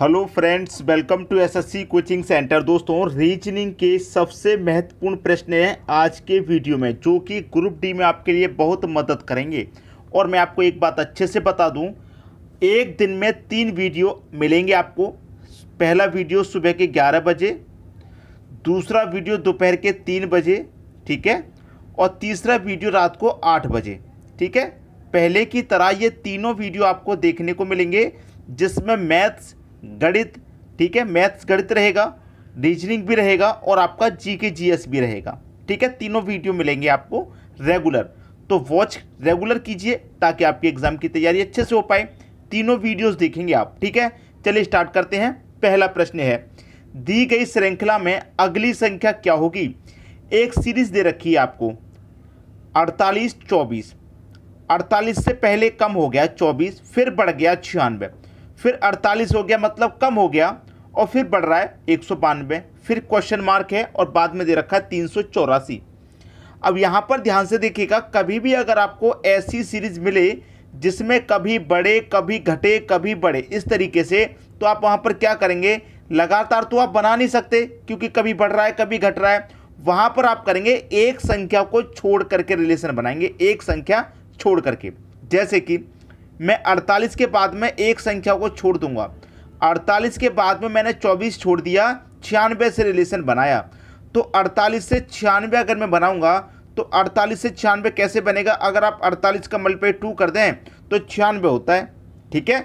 hello friends welcome to SSC coaching centre दोस्तों reasoning के सबसे महत्वपूर्ण प्रश्न हैं आज के वीडियो में जो कि ग्रुप डी में आपके लिए बहुत मदद करेंगे और मैं आपको एक बात अच्छे से बता दूं एक दिन में तीन वीडियो मिलेंगे आपको पहला वीडियो सुबह के 11 बजे दूसरा वीडियो दोपहर के तीन बजे ठीक है और तीसरा वीडियो रात को आठ बजे ठीक है पहले की तरह ये तीनों वीडियो आपको देखने को मिलेंगे जिसमें मैथ्स गणित ठीक है मैथ्स गणित रहेगा रीजनिंग भी रहेगा और आपका जी के जी एस भी रहेगा ठीक है तीनों वीडियो मिलेंगे आपको रेगुलर तो वॉच रेगुलर कीजिए ताकि आपकी एग्ज़ाम की तैयारी अच्छे से हो पाए तीनों वीडियोस देखेंगे आप ठीक है चलिए स्टार्ट करते हैं पहला प्रश्न है दी गई श्रृंखला में अगली संख्या क्या होगी एक सीरीज दे रखी है आपको अड़तालीस चौबीस अड़तालीस से पहले कम हो गया चौबीस फिर बढ़ गया छियानवे फिर 48 हो गया मतलब कम हो गया और फिर बढ़ रहा है एक सौ फिर क्वेश्चन मार्क है और बाद में दे रखा है तीन अब यहाँ पर ध्यान से देखिएगा कभी भी अगर आपको ऐसी सीरीज मिले जिसमें कभी बढ़े कभी घटे कभी बढ़े इस तरीके से तो आप वहाँ पर क्या करेंगे लगातार तो आप बना नहीं सकते क्योंकि कभी बढ़ रहा है कभी घट रहा है वहाँ पर आप करेंगे एक संख्या को छोड़ करके रिलेशन बनाएंगे एक संख्या छोड़ करके जैसे कि मैं 48 के बाद में एक संख्या को छोड़ दूंगा 48 के बाद में मैंने 24 छोड़ दिया छियानवे से रिलेशन बनाया तो 48 से छियानवे अगर मैं बनाऊंगा तो 48 से छियानवे कैसे बनेगा अगर आप 48 का मल्टीपाई टू कर दें तो छियानवे होता है ठीक है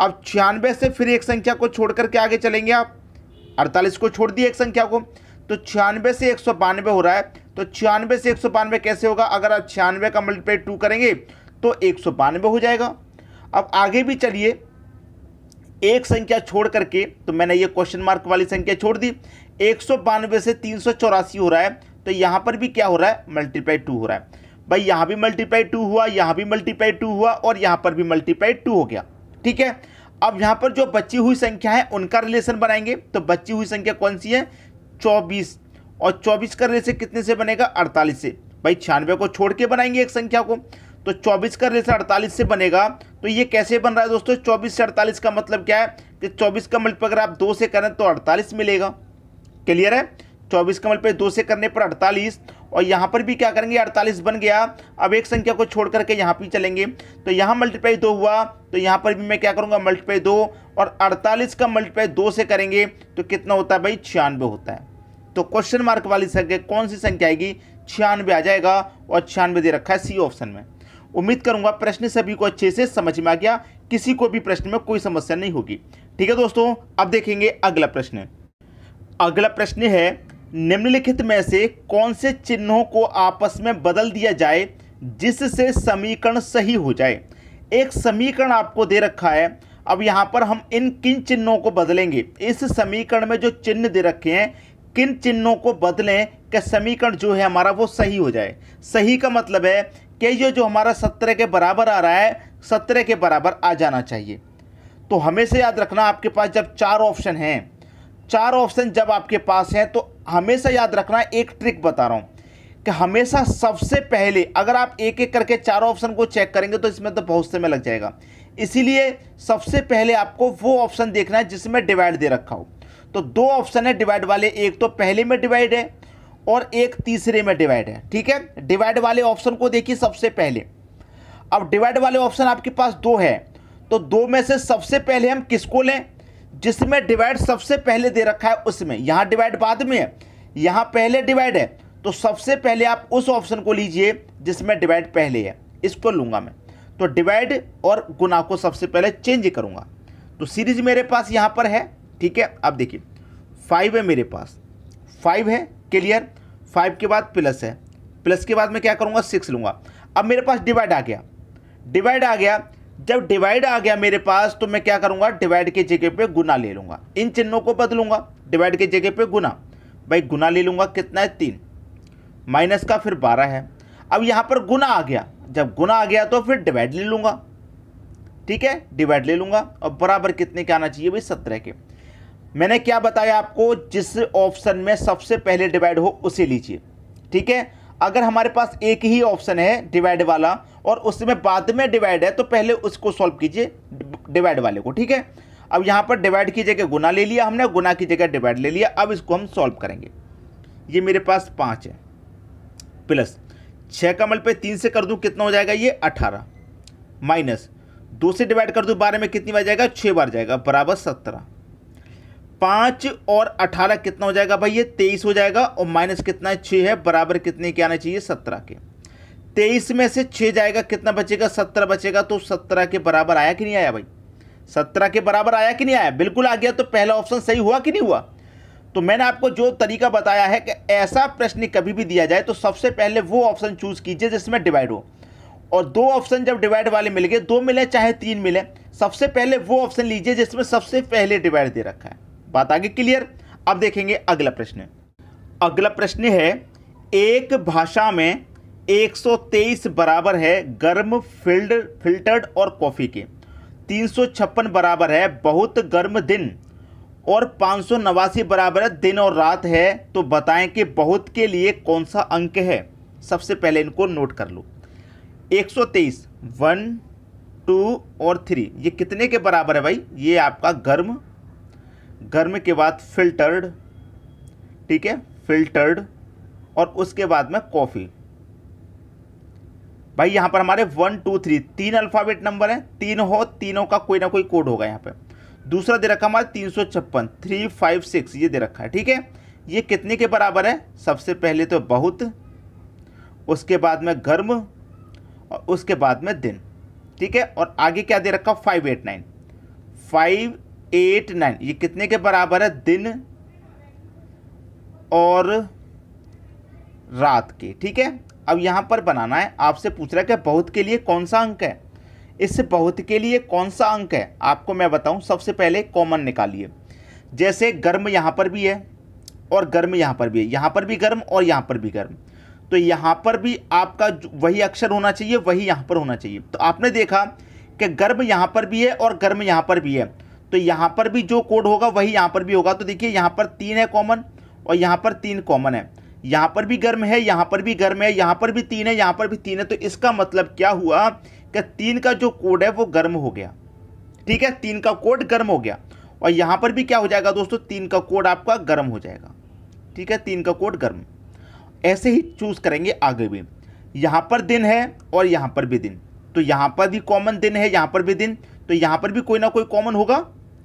अब छियानवे से फिर एक संख्या को छोड़ करके आगे चलेंगे आप अड़तालीस को छोड़ दिए एक संख्या को तो छियानवे से एक हो रहा है तो छियानवे से एक कैसे होगा अगर आप छियानवे का मल्टीपाई टू करेंगे तो एक हो जाएगा अब आगे भी चलिए एक संख्या छोड़ करके तो मैंने ये क्वेश्चन मार्क वाली संख्या छोड़ दी एक से तीन हो रहा है तो यहाँ पर भी क्या हो रहा है मल्टीप्लाई टू हो रहा है भाई यहाँ भी मल्टीप्लाई टू हुआ यहाँ भी मल्टीप्लाई टू हुआ और यहाँ पर भी मल्टीप्लाई टू हो गया ठीक है अब यहाँ पर जो बची हुई संख्या है उनका रिलेशन बनाएंगे तो बची हुई संख्या कौन सी है चौबीस और चौबीस का रिलेशन कितने से बनेगा अड़तालीस से भाई छियानवे को छोड़ के बनाएंगे एक संख्या को तो 24 का रेशा 48 से बनेगा तो ये कैसे बन रहा है दोस्तों 24 से 48 का मतलब क्या है कि 24 का मल्टीपल अगर आप दो से करें तो 48 मिलेगा क्लियर है 24 का मल्टीपल दो से करने पर 48 और यहाँ पर भी क्या करेंगे 48 बन गया अब एक संख्या को छोड़ करके यहाँ पर चलेंगे तो यहाँ मल्टीप्लाई दो हुआ तो यहाँ पर भी मैं क्या करूँगा मल्टीप्लाई दो और अड़तालीस का मल्टीप्लाई दो से करेंगे तो कितना होता है भाई छियानवे होता है तो क्वेश्चन मार्क वाली संख्या कौन सी संख्या आएगी छियानवे आ जाएगा और छियानवे दे रखा है सी ऑप्शन में उम्मीद करूंगा प्रश्न सभी को अच्छे से समझ में आ गया किसी को भी प्रश्न में कोई समस्या नहीं होगी ठीक है दोस्तों अब देखेंगे अगला प्रश्न अगला प्रश्न है निम्नलिखित में से कौन से चिन्हों को आपस में बदल दिया जाए जिससे समीकरण सही हो जाए एक समीकरण आपको दे रखा है अब यहाँ पर हम इन किन चिन्हों को बदलेंगे इस समीकरण में जो चिन्ह दे रखे हैं किन चिन्हों को बदलें कि समीकरण जो है हमारा वो सही हो जाए सही का मतलब है कि ये जो हमारा सत्रह के बराबर आ रहा है सत्रह के बराबर आ जाना चाहिए तो हमेशा याद रखना आपके पास जब चार ऑप्शन हैं चार ऑप्शन जब आपके पास हैं तो हमेशा याद रखना एक ट्रिक बता रहा हूँ कि हमेशा सबसे पहले अगर आप एक एक करके चार ऑप्शन को चेक करेंगे तो इसमें तो बहुत समय लग जाएगा इसीलिए सबसे पहले आपको वो ऑप्शन देखना है जिसमें डिवाइड दे रखा हो तो दो ऑप्शन है डिवाइड वाले एक तो पहले में डिवाइड है और एक तीसरे में डिवाइड है ठीक है डिवाइड वाले ऑप्शन को देखिए सबसे पहले अब डिवाइड वाले ऑप्शन आपके पास दो है तो दो में से सबसे पहले हम किसको लें जिसमें डिवाइड सबसे पहले दे रखा है उसमें यहां डिवाइड बाद में है यहां पहले डिवाइड है तो सबसे पहले आप उस ऑप्शन को लीजिए जिसमें डिवाइड पहले है इसको लूंगा मैं तो डिवाइड और गुना को सबसे पहले चेंज करूंगा तो सीरीज मेरे पास यहां पर है ठीक है अब देखिए फाइव है मेरे पास फाइव है क्लियर फाइव के बाद प्लस है प्लस के बाद मैं क्या करूँगा सिक्स लूँगा अब मेरे पास डिवाइड आ गया डिवाइड आ गया जब डिवाइड आ गया मेरे पास तो मैं क्या करूँगा डिवाइड के जगह पे गुना ले लूँगा इन चिन्हों को बदलूँगा डिवाइड के जगह पे गुना भाई गुना ले लूँगा कितना है तीन माइनस का फिर बारह है अब यहाँ पर गुना आ गया जब गुना आ गया तो फिर डिवाइड ले लूँगा ठीक है डिवाइड ले लूँगा और बराबर कितने के आना चाहिए भाई सत्रह के मैंने क्या बताया आपको जिस ऑप्शन में सबसे पहले डिवाइड हो उसे लीजिए ठीक है अगर हमारे पास एक ही ऑप्शन है डिवाइड वाला और उसमें बाद में डिवाइड है तो पहले उसको सॉल्व कीजिए डिवाइड वाले को ठीक है अब यहाँ पर डिवाइड की जगह गुना ले लिया हमने गुना की जगह डिवाइड ले लिया अब इसको हम सॉल्व करेंगे ये मेरे पास पाँच है प्लस छः का मल पे तीन से कर दूँ कितना हो जाएगा ये अठारह माइनस दो से डिवाइड कर दूँ बारह में कितनी बार जाएगा छः बार जाएगा बराबर सत्रह पाँच और अठारह कितना हो जाएगा भाई ये तेईस हो जाएगा और माइनस कितना है छः है बराबर कितने के आना चाहिए सत्रह के तेईस में से छः जाएगा कितना बचेगा सत्रह बचेगा तो सत्रह के बराबर आया कि नहीं आया भाई सत्रह के बराबर आया कि नहीं आया बिल्कुल आ गया तो पहला ऑप्शन सही हुआ कि नहीं हुआ तो मैंने आपको जो तरीका बताया है कि ऐसा प्रश्न कभी भी दिया जाए तो सबसे पहले वो ऑप्शन चूज़ कीजिए जिसमें डिवाइड हो और दो ऑप्शन जब डिवाइड वाले मिल गए दो मिले चाहे तीन मिले सबसे पहले वो ऑप्शन लीजिए जिसमें सबसे पहले डिवाइड दे रखा है बात आगे क्लियर अब देखेंगे अगला प्रश्न अगला प्रश्न है एक भाषा में 123 बराबर है गर्म फिल्ड फिल्टर्ड और कॉफ़ी के तीन बराबर है बहुत गर्म दिन और पाँच बराबर है दिन और रात है तो बताएं कि बहुत के लिए कौन सा अंक है सबसे पहले इनको नोट कर लो 123 सौ वन टू और थ्री ये कितने के बराबर है भाई ये आपका गर्म गर्म के बाद फिल्टर्ड ठीक है फिल्टर्ड और उसके बाद में कॉफ़ी भाई यहाँ पर हमारे वन टू थ्री तीन अल्फ़ाबेट नंबर हैं तीन हो तीनों का कोई ना कोई कोड होगा यहाँ पे दूसरा दे रखा हमारा तीन सौ छप्पन थ्री फाइव सिक्स ये दे रखा है ठीक है ये कितने के बराबर है सबसे पहले तो बहुत उसके बाद में गर्म और उसके बाद में दिन ठीक है और आगे क्या दे रखा five eight nine five eight nine ये कितने के बराबर है दिन और रात के ठीक है अब यहाँ पर बनाना है आपसे पूछ रहा है कि बहुत के लिए कौन सा अंक है इससे बहुत के लिए कौन सा अंक है आपको मैं बताऊं सबसे पहले कॉमन निकालिए जैसे गर्म यहाँ पर भी है और गर्म यहाँ पर भी है यहाँ पर भी गर्म और यहाँ पर भी गर्म तो यहाँ पर भी आपका वही अक्षर होना चाहिए वही यहाँ पर होना चाहिए तो आपने देखा कि गर्म यहाँ पर भी है और गर्म यहाँ पर भी है तो यहाँ पर भी जो कोड होगा वही यहाँ पर भी होगा तो देखिए यहाँ पर तीन है कॉमन और यहाँ पर तीन कॉमन है यहाँ पर भी गर्म है यहाँ पर भी गर्म है यहाँ पर भी तीन है यहाँ पर भी तीन है तो इसका मतलब क्या हुआ कि तीन का जो कोड है वो गर्म हो गया ठीक है तीन का कोड गर्म हो गया और यहाँ पर भी क्या हो जाएगा दोस्तों तीन का कोड आपका गर्म हो जाएगा ठीक है तीन का कोड गर्म ऐसे ही चूज़ करेंगे आगे भी यहाँ पर दिन है और यहाँ पर भी दिन तो यहाँ पर भी कॉमन दिन है यहाँ पर भी दिन तो यहाँ पर भी कोई ना कोई कॉमन होगा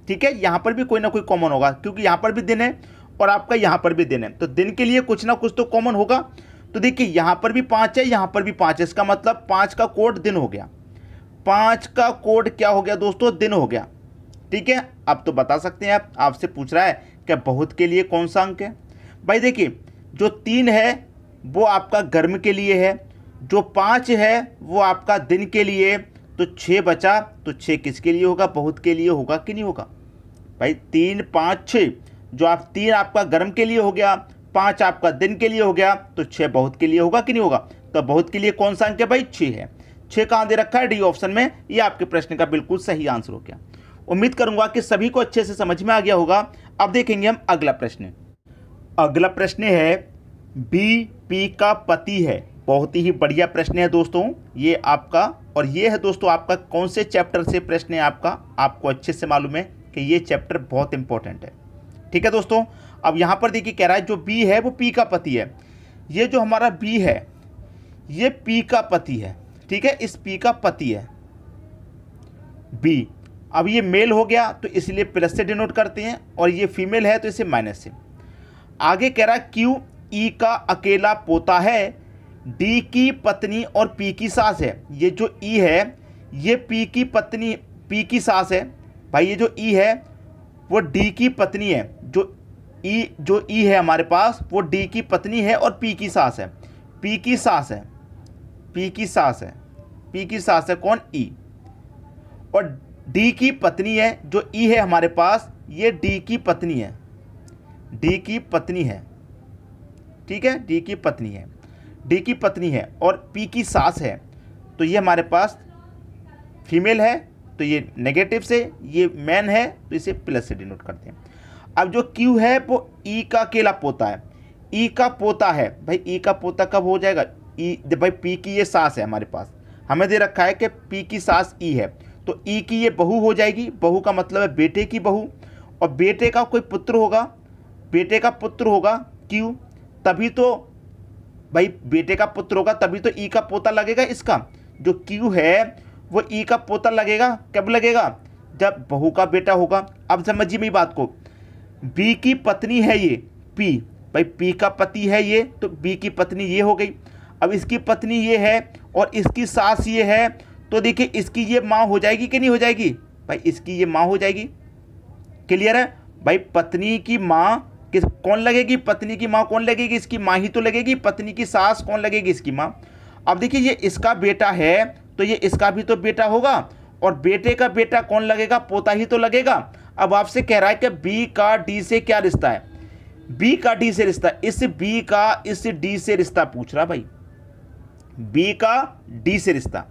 ठीक है यहाँ पर भी कोई ना कोई कॉमन होगा क्योंकि यहाँ पर भी दिन है और आपका यहाँ पर भी दिन है तो दिन के लिए कुछ ना कुछ तो कॉमन होगा तो देखिए यहाँ पर भी पाँच है यहाँ पर भी पाँच है इसका मतलब पाँच का कोड दिन हो गया पाँच का कोड क्या हो गया दोस्तों दिन हो गया ठीक है आप तो बता सकते हैं आप आपसे पूछ रहा है क्या बहुत के लिए कौन सा अंक है भाई देखिए जो तीन है वो आपका गर्म के लिए है जो पाँच है वो आपका दिन के लिए तो छः बचा तो छः किसके लिए होगा बहुत के लिए होगा कि नहीं होगा भाई तीन पाँच छः जो आप तीन आपका गर्म के लिए हो गया पाँच आपका दिन के लिए हो गया तो छः बहुत के लिए होगा कि नहीं होगा तो बहुत के लिए कौन सा अंक है भाई छः है छः कहाँ दे रखा है डी ऑप्शन में ये आपके प्रश्न का बिल्कुल सही आंसर हो गया उम्मीद करूंगा कि सभी को अच्छे से समझ में आ गया होगा अब देखेंगे हम अगला प्रश्न अगला प्रश्न है बी पी का पति है बहुत ही बढ़िया प्रश्न है दोस्तों ये आपका और ये है दोस्तों आपका कौन से चैप्टर से प्रश्न है आपका आपको अच्छे से मालूम है कि ये चैप्टर बहुत इंपॉर्टेंट है ठीक है दोस्तों अब यहाँ पर देखिए कह रहा है जो बी है वो पी का पति है ये जो हमारा बी है ये पी का पति है ठीक है इस पी का पति है बी अब ये मेल हो गया तो इसलिए प्लस से डिनोट करते हैं और ये फीमेल है तो इसे माइनस से आगे कह रहा है क्यू ई e का अकेला पोता है डी की पत्नी और पी की सास है ये जो ई है ये पी की पत्नी पी की सास है भाई ये जो ई है वो डी की पत्नी है जो ई जो ई है हमारे पास वो डी की पत्नी है और पी की सास है पी की सास है पी की सास है पी की सास है कौन ई और डी की पत्नी है जो ई है हमारे पास ये डी की पत्नी है डी की पत्नी है ठीक है डी की पत्नी है डी की पत्नी है और पी की सास है तो ये हमारे पास फीमेल है तो ये नेगेटिव से ये मैन है तो इसे प्लस से डिनोट करते हैं अब जो क्यू है वो ई का अकेला पोता है ई का पोता है भाई ई का पोता कब हो जाएगा ई भाई पी की ये सास है हमारे पास हमें दे रखा है कि पी की सास ई है तो ई की ये बहू हो जाएगी बहू का मतलब है बेटे की बहू और बेटे का कोई पुत्र होगा बेटे का पुत्र होगा क्यू तभी तो भाई बेटे का पुत्र होगा तभी तो ई का पोता लगेगा इसका जो क्यू है वो ई का पोता लगेगा कब लगेगा जब बहू का बेटा होगा अब समझिए मेरी बात को बी की पत्नी है ये पी भाई पी का पति है ये तो बी की पत्नी ये हो गई अब इसकी पत्नी ये है और इसकी सास ये है तो देखिए इसकी ये माँ हो जाएगी कि नहीं हो जाएगी भाई इसकी ये माँ हो जाएगी क्लियर है भाई पत्नी की माँ कि कौन लगेगी पत्नी की माँ कौन लगेगी इसकी माँ ही तो लगेगी पत्नी की सास कौन लगेगी इसकी माँ अब देखिए ये इसका बेटा है तो ये इसका भी तो बेटा होगा और बेटे का बेटा कौन लगेगा पोता ही तो लगेगा अब आपसे कह रहा है कि बी का डी से क्या रिश्ता है बी का डी से रिश्ता इस बी का इस डी से रिश्ता पूछ रहा भाई बी का डी से रिश्ता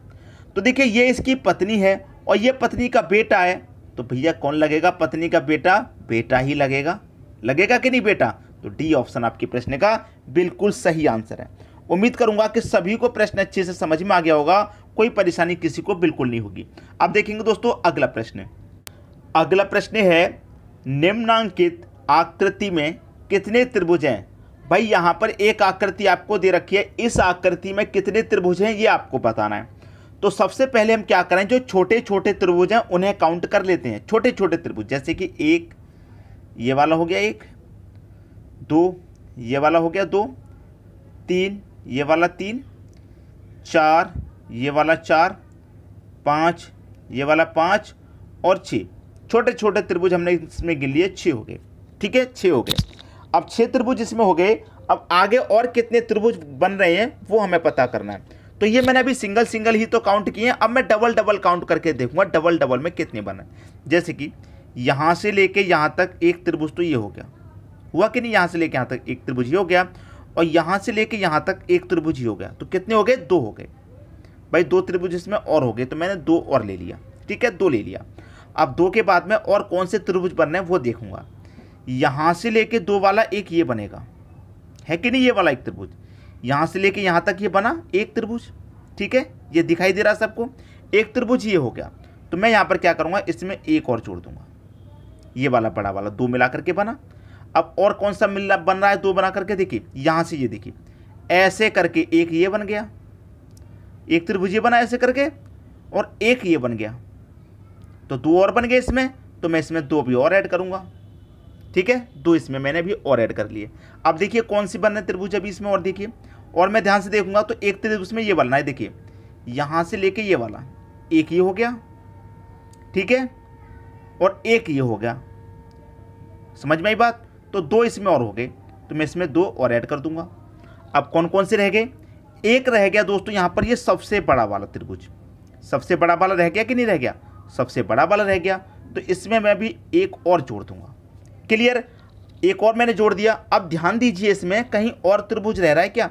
तो देखिए ये इसकी पत्नी है और ये पत्नी का बेटा है तो भैया कौन लगेगा पत्नी का बेटा बेटा ही लगेगा लगेगा कि नहीं बेटा तो डी ऑप्शन आपके प्रश्न का बिल्कुल सही आंसर है उम्मीद करूंगा कि सभी को प्रश्न अच्छे से समझ में आ गया होगा कोई परेशानी किसी को बिल्कुल नहीं होगी अब देखेंगे दोस्तों अगला प्रश्न अगला प्रश्न है निम्नांकित आकृति में कितने त्रिभुज हैं भाई यहाँ पर एक आकृति आपको दे रखी है इस आकृति में कितने त्रिभुज हैं ये आपको बताना है तो सबसे पहले हम क्या करें जो छोटे छोटे त्रिभुज हैं उन्हें काउंट कर लेते हैं छोटे छोटे त्रिभुज जैसे कि एक ये वाला हो गया एक दो ये वाला हो गया दो तीन ये वाला तीन चार ये वाला चार पाँच ये वाला पाँच और छः छोटे छोटे त्रिभुज हमने इसमें गिन लिए छः हो गए ठीक है छः हो गए अब छः त्रिभुज इसमें हो गए अब आगे और कितने त्रिभुज बन रहे हैं वो हमें पता करना है तो ये मैंने अभी सिंगल सिंगल ही तो काउंट किए हैं अब मैं डबल डबल काउंट करके देखूंगा डबल डबल में कितने बना जैसे कि यहाँ से लेके यहाँ तक एक त्रिभुज तो ये हो गया हुआ कि नहीं यहाँ से लेके यहाँ तक एक त्रिभुज ही हो गया और यहाँ से लेके यहाँ तक एक त्रिभुज ही हो गया तो कितने हो गए दो हो गए भाई दो त्रिभुज इसमें और हो गए तो मैंने दो और ले लिया ठीक है दो ले लिया अब दो के बाद में और कौन से त्रिभुज रहे हैं वो देखूंगा यहाँ से लेके दो वाला एक ये बनेगा है कि नहीं ये वाला एक त्रिभुज यहाँ से लेके यहाँ तक ये बना एक त्रिभुज ठीक है ये दिखाई दे रहा है सबको एक त्रिभुज ये हो गया तो मैं यहाँ पर क्या करूँगा इसमें एक और जोड़ दूंगा ये वाला बड़ा वाला दो मिला करके बना अब और कौन सा मिल बन रहा है दो बना करके देखिए यहाँ से ये देखिए ऐसे करके एक ये बन गया एक त्रिभुज ये बना ऐसे करके और एक ये बन गया तो दो और बन गए इसमें तो मैं इसमें दो भी और ऐड करूँगा ठीक है दो इसमें मैंने भी और ऐड कर लिए अब देखिए कौन सी बन रहे त्रिभुज अभी इसमें और देखिए और मैं ध्यान से देखूंगा तो एक त्रिभुज में ये बनना है देखिए यहाँ से लेके ये वाला एक ये हो गया ठीक है और एक ये हो गया समझ में आई बात तो दो इसमें और हो गए तो मैं इसमें दो और ऐड कर दूंगा अब कौन कौन से रह गए एक रह गया दोस्तों यहाँ पर ये सबसे बड़ा वाला त्रिभुज सबसे बड़ा वाला रह गया कि नहीं रह गया सबसे बड़ा वाला रह गया तो इसमें मैं भी एक और जोड़ दूंगा क्लियर एक और मैंने जोड़ दिया अब ध्यान दीजिए इसमें कहीं और त्रिभुज रह रहा है क्या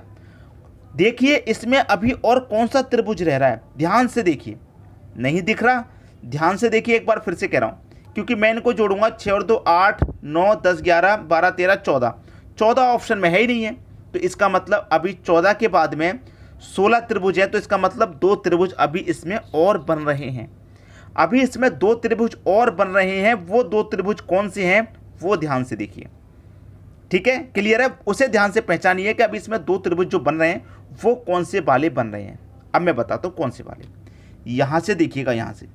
देखिए इसमें अभी और कौन सा त्रिभुज रह रहा है ध्यान से देखिए नहीं दिख रहा ध्यान से देखिए एक बार फिर से कह रहा हूँ क्योंकि मैं इनको जोड़ूंगा छः और दो आठ नौ दस ग्यारह बारह तेरह चौदह चौदह ऑप्शन में है ही नहीं है तो इसका मतलब अभी चौदह के बाद में सोलह त्रिभुज है तो इसका मतलब दो त्रिभुज अभी इसमें और बन रहे हैं अभी इसमें दो त्रिभुज और बन रहे हैं वो दो त्रिभुज कौन से हैं वो ध्यान से देखिए ठीक है क्लियर है उसे ध्यान से पहचानिए कि अभी इसमें दो त्रिभुज जो बन रहे हैं वो कौन से वाले बन रहे हैं अब मैं बताता हूँ कौन से वाले यहाँ से देखिएगा यहाँ से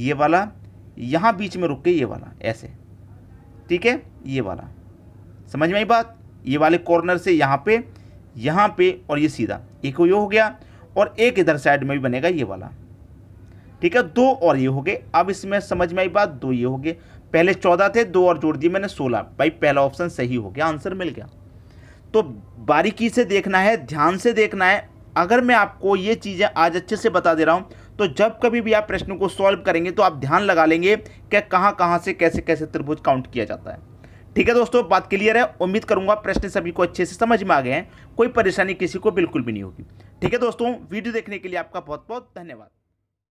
ये वाला यहाँ बीच में रुक के ये वाला ऐसे ठीक है ये वाला समझ में आई बात ये वाले कॉर्नर से यहाँ पे यहाँ पे और ये सीधा एक ये हो गया और एक इधर साइड में भी बनेगा ये वाला ठीक है दो और ये हो गए अब इसमें समझ में आई बात दो ये हो गए पहले चौदह थे दो और जोड़ दिए मैंने सोलह भाई पहला ऑप्शन सही हो गया आंसर मिल गया तो बारीकी से देखना है ध्यान से देखना है अगर मैं आपको ये चीज़ें आज अच्छे से बता दे रहा हूँ तो जब कभी भी आप प्रश्न को सॉल्व करेंगे तो आप ध्यान लगा लेंगे कि कहाँ कहाँ से कैसे कैसे त्रिभुज काउंट किया जाता है ठीक है दोस्तों बात क्लियर है उम्मीद करूंगा प्रश्न सभी को अच्छे से समझ में आ गए हैं कोई परेशानी किसी को बिल्कुल भी नहीं होगी ठीक है दोस्तों वीडियो देखने के लिए आपका बहुत बहुत धन्यवाद